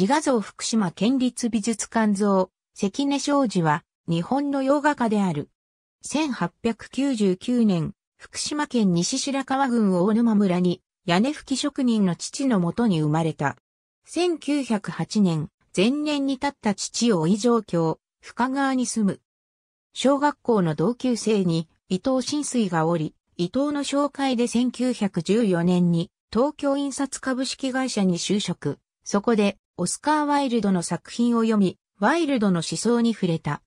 自画像福島県立美術館像、関根昌司は、日本の洋画家である。1899年、福島県西白川郡大沼村に、屋根吹き職人の父のもとに生まれた。1908年、前年に立った父を異常郷、深川に住む。小学校の同級生に伊藤新水がおり、伊藤の紹介で1914年に東京印刷株式会社に就職。そこでオスカー・ワイルドの作品を読み、ワイルドの思想に触れた。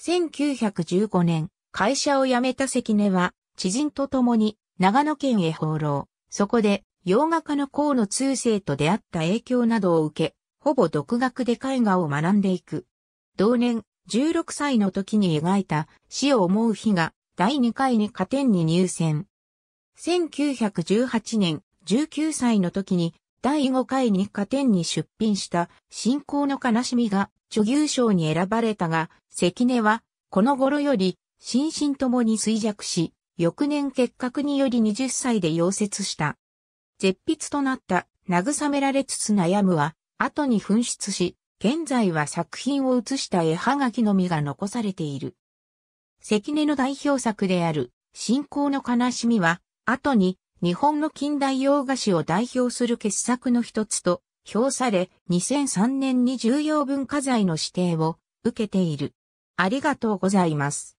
1915年、会社を辞めた関根は、知人と共に長野県へ放浪。そこで、洋画家の河野通世と出会った影響などを受け、ほぼ独学で絵画を学んでいく。同年、16歳の時に描いた死を思う日が第2回に加点に入選。1918年、19歳の時に第5回日課展に出品した信仰の悲しみが女優賞に選ばれたが、関根はこの頃より心身ともに衰弱し、翌年結核により20歳で溶接した。絶筆となった慰められつつ悩むは、後に紛失し、現在は作品を写した絵はがきのみが残されている。関根の代表作である、信仰の悲しみは、後に日本の近代洋菓子を代表する傑作の一つと評され、2003年に重要文化財の指定を受けている。ありがとうございます。